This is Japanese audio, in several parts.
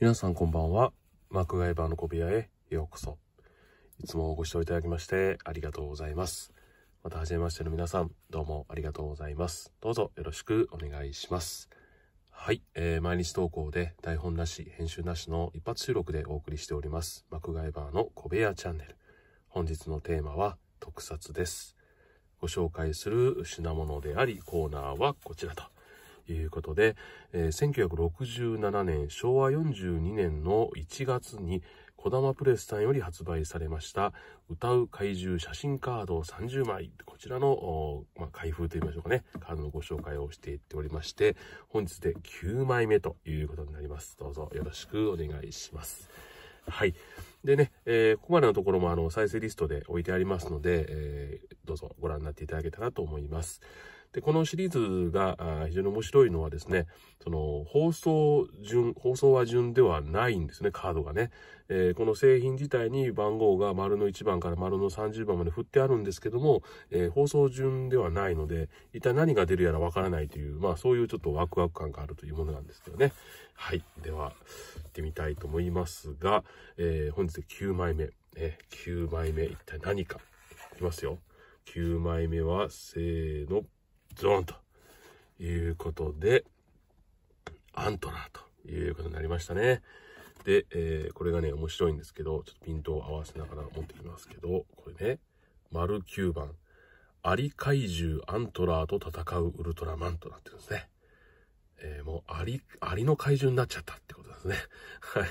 皆さんこんばんは。マクガイバーの小部屋へようこそ。いつもご視聴いただきましてありがとうございます。また初めましての皆さん、どうもありがとうございます。どうぞよろしくお願いします。はい、えー、毎日投稿で台本なし、編集なしの一発収録でお送りしております。マクガイバーの小部屋チャンネル。本日のテーマは特撮です。ご紹介する品物であり、コーナーはこちらと。ということで、えー、1967年、昭和42年の1月に、児玉プレスさんより発売されました歌う怪獣写真カード30枚こちらの、まあ、開封といいましょうかねカードのご紹介をしていっておりまして本日で9枚目ということになりますどうぞよろしくお願いしますはいでね、えー、ここまでのところもあの再生リストで置いてありますので、えー、どうぞご覧になっていただけたらと思いますで、このシリーズが非常に面白いのはですね、その放送順、放送は順ではないんですね、カードがね。えー、この製品自体に番号が丸の1番から丸の30番まで振ってあるんですけども、えー、放送順ではないので、一体何が出るやらわからないという、まあそういうちょっとワクワク感があるというものなんですけどね。はい。では、行ってみたいと思いますが、えー、本日9枚目。ね、9枚目、一体何か。いきますよ。9枚目は、せーの。ゾーンということで、アントラーということになりましたね。で、えー、これがね、面白いんですけど、ちょっとピントを合わせながら持ってきますけど、これね、丸9番、アリ怪獣アントラーと戦うウルトラマンとなってるんですね。えー、もうアリ、アリの怪獣になっちゃったってことですね。はい。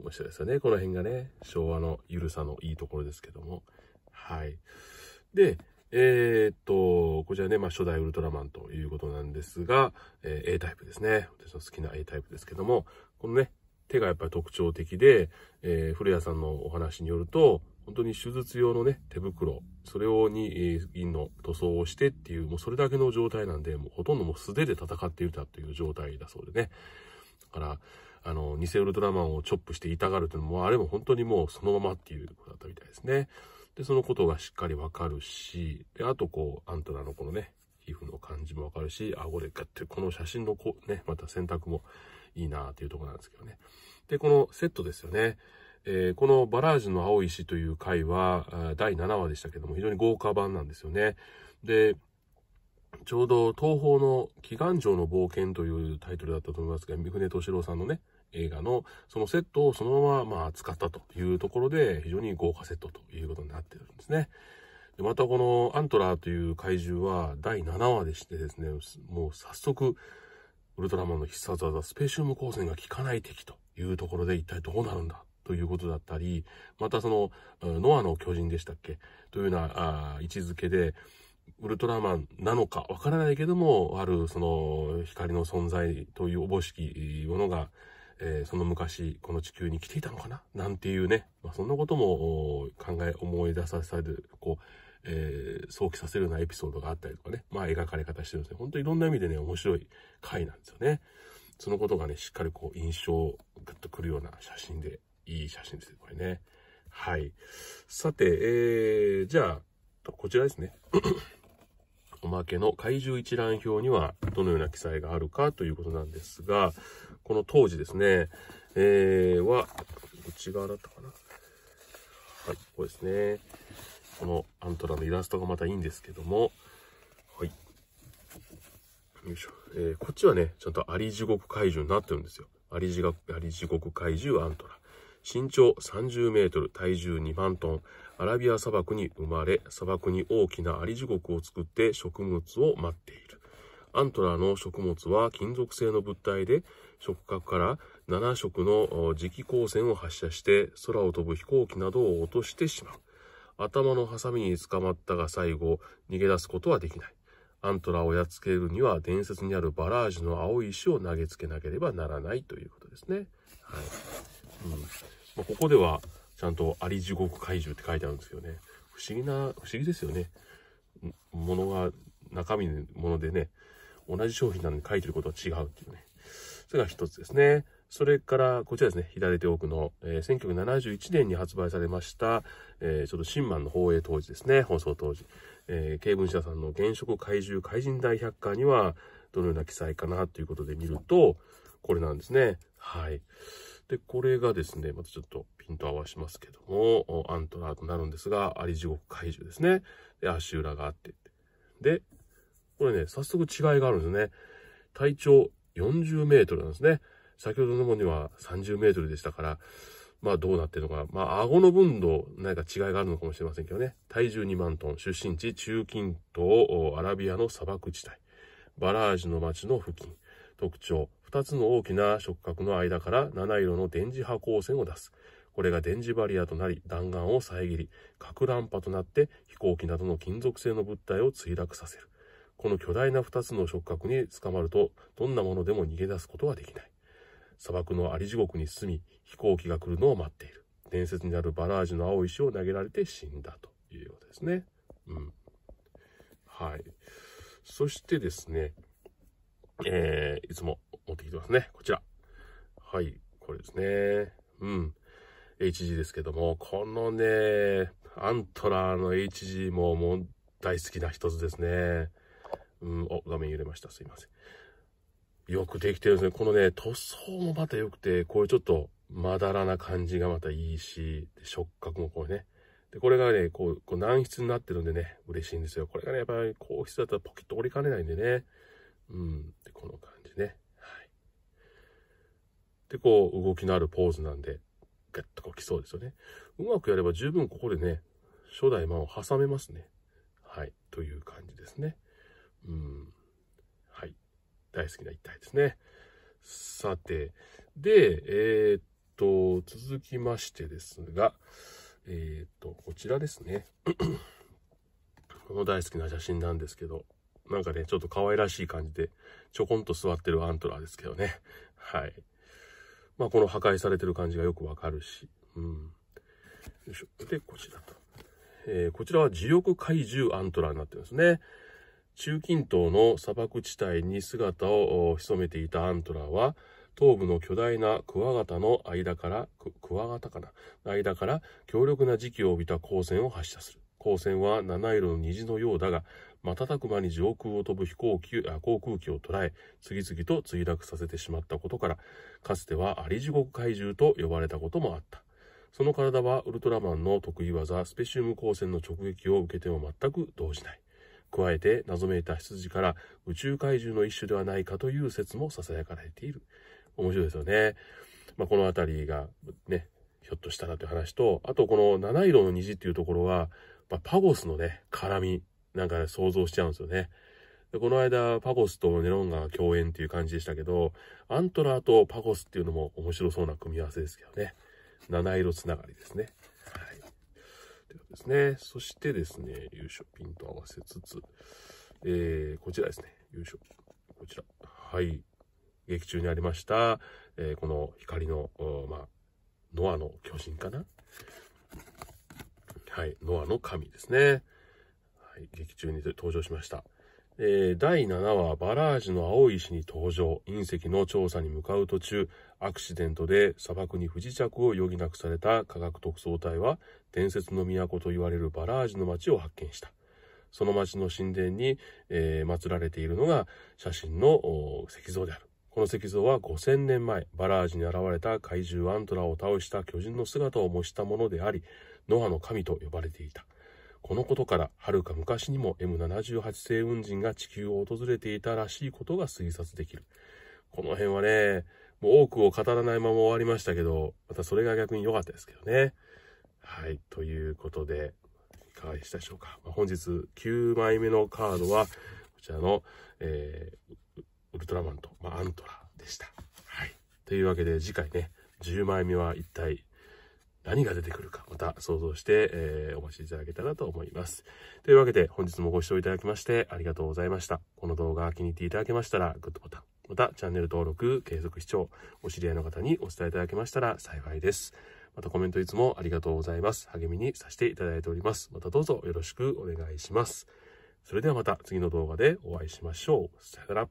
面白いですよね。この辺がね、昭和のゆるさのいいところですけども。はい。で、えー、っと、こちらね、まあ、初代ウルトラマンということなんですが、えー、A タイプですね。私の好きな A タイプですけども、このね、手がやっぱり特徴的で、えー、古谷さんのお話によると、本当に手術用のね、手袋、それをに、え銀の塗装をしてっていう、もうそれだけの状態なんで、もうほとんどもう素手で戦っていたという状態だそうでね。だから、あの、偽ウルトラマンをチョップして痛がるというのも、あれも本当にもうそのままっていうことだったみたいですね。で、そのことがしっかりわかるし、で、あとこう、アントラのこのね、皮膚の感じもわかるし、顎でガッて、この写真のこう、ね、また選択もいいなっていうとこなんですけどね。で、このセットですよね。えー、このバラージュの青い石という回は、第7話でしたけども、非常に豪華版なんですよね。で、ちょうど東方の祈願城の冒険というタイトルだったと思いますが、三船敏郎さんのね、映画のそのセットをそのまままあ使ったというところで、非常に豪華セットということになってるんですね。でまたこのアントラーという怪獣は第7話でしてですね、もう早速、ウルトラマンの必殺技、スペシウム光線が効かない敵というところで一体どうなるんだということだったり、またその、ノアの巨人でしたっけというような位置づけで、ウルトラマンなのかわからないけども、あるその光の存在というおぼしきものが、えー、その昔、この地球に来ていたのかななんていうね、まあ、そんなことも考え、思い出させる、こう、えー、想起させるようなエピソードがあったりとかね、まあ描かれ方してるんですね。本当いろんな意味でね、面白い回なんですよね。そのことがね、しっかりこう印象グッとくるような写真で、いい写真ですね、これね。はい。さて、えー、じゃあ、こちらですね。まけの怪獣一覧表にはどのような記載があるかということなんですが、この当時ですね、えー、は、こっち側だったかな。はい、ここですね。このアントラのイラストがまたいいんですけども、はい。よいしょ。えー、こっちはね、ちゃんとアリ地獄怪獣になってるんですよ。アリ地獄怪獣アントラ。身長30メートル、体重2万トン、アラビア砂漠に生まれ、砂漠に大きなアリ地獄を作って食物を待っている。アントラーの食物は金属製の物体で、触覚から7色の磁気光線を発射して、空を飛ぶ飛行機などを落としてしまう。頭のハサミに捕まったが最後、逃げ出すことはできない。アントラをやっつけるには伝説にあるバラージュの青い石を投げつけなければならないということですね。はい。まあ、ここではちゃんと「あり地獄怪獣」って書いてあるんですけどね不思議な不思議ですよねものが中身のものでね同じ商品なのに書いてることは違うっていうねそれが一つですねそれからこちらですね左手奥の、えー、1971年に発売されました、えー、ちょっと新版の放映当時ですね放送当時、えー、文社さんの「原色怪獣怪人大百科」にはどのような記載かなということで見るとこれなんですねはいで、これがですね、またちょっとピント合わしますけども、アントラーとなるんですが、アリ地獄怪獣ですね。で、足裏があって。で、これね、早速違いがあるんですね。体長40メートルなんですね。先ほどのものには30メートルでしたから、まあどうなってるのか、まあ顎の分と何か違いがあるのかもしれませんけどね。体重2万トン、出身地中近東、アラビアの砂漠地帯、バラージュの町の付近、特徴、2つの大きな触角の間から7色の電磁波光線を出す。これが電磁バリアとなり弾丸を遮り、核乱波となって飛行機などの金属製の物体を墜落させる。この巨大な2つの触角に捕まると、どんなものでも逃げ出すことはできない。砂漠のあり地獄に住み、飛行機が来るのを待っている。伝説にあるバラージュの青石を投げられて死んだというようですね。うん。はい。そしてですね、えー、いつも持ってきてますね。こちら。はい、これですね。うん。HG ですけども、このね、アントラーの HG ももう大好きな一つですね。うん、お、画面揺れました。すいません。よくできてるんですね。このね、塗装もまた良くて、こういうちょっとまだらな感じがまたいいし、触覚もこうね。で、これがね、こう、こうになってるんでね、嬉しいんですよ。これがね、やっぱり硬室だったらポキッと折りかねないんでね。うん、でこの感じね。で、こう、動きのあるポーズなんで、ガッとこう来そうですよね。うまくやれば十分ここでね、初代マンを挟めますね。はい。という感じですね。うん。はい。大好きな一体ですね。さて。で、えー、っと、続きましてですが、えー、っと、こちらですね。この大好きな写真なんですけど、なんかね、ちょっと可愛らしい感じで、ちょこんと座ってるアントラーですけどね。はい。まあ、この破壊されてる感じがよくわかるし、うん。よいしょ。で、こちらと。えー、こちらは磁力怪獣アントラになってるんですね。中近東の砂漠地帯に姿を潜めていたアントラーは、頭部の巨大なクワガタの間から、クワガタかな間から強力な磁気を帯びた光線を発射する。光線は七色の虹のようだが、瞬く間に上空を飛ぶ飛行機あ航空機を捉え、次々と墜落させてしまったことから、かつてはアリ地獄怪獣と呼ばれたこともあった。その体はウルトラマンの得意技スペシウム光線の直撃を受けても全く動じない。加えて謎めいた羊から宇宙怪獣の一種ではないかという説も囁かれている。面白いですよね。まあ、この辺りがね、ひょっとしたらという話と、あとこの七色の虹っていうところは、まあ、パゴスのね、絡み、なんか、ね、想像しちゃうんですよね。でこの間、パゴスとネロンが共演っていう感じでしたけど、アントラーとパゴスっていうのも面白そうな組み合わせですけどね。七色つながりですね。はい。ということですね。そしてですね、優勝ピンと合わせつつ、えー、こちらですね。優勝。こちら。はい。劇中にありました、えー、この光の、まあ、ノアの巨人かなはい、ノアの神ですね。はい、劇中に登場しました。えー、第7話、バラージの青い石に登場。隕石の調査に向かう途中、アクシデントで砂漠に不時着を余儀なくされた科学特捜隊は、伝説の都と言われるバラージの町を発見した。その町の神殿に、えー、祀られているのが写真の石像である。この石像は5000年前、バラージに現れた怪獣アントラを倒した巨人の姿を模したものであり、ノアの神と呼ばれていた。このことから、はるか昔にも M78 星雲人が地球を訪れていたらしいことが推察できる。この辺はね、もう多くを語らないまま終わりましたけど、またそれが逆に良かったですけどね。はい、ということで、いかがでしたでしょうか。まあ、本日9枚目のカードは、こちらの、えー、ウルトラマンと、まあ、アントラでした。はい。というわけで次回ね、10枚目は一体何が出てくるか、また想像して、えー、お待ちいただけたらと思います。というわけで、本日もご視聴いただきましてありがとうございました。この動画気に入っていただけましたら、グッドボタン。また、チャンネル登録、継続視聴、お知り合いの方にお伝えいただけましたら幸いです。またコメントいつもありがとうございます。励みにさせていただいております。またどうぞよろしくお願いします。それではまた次の動画でお会いしましょう。さよなら。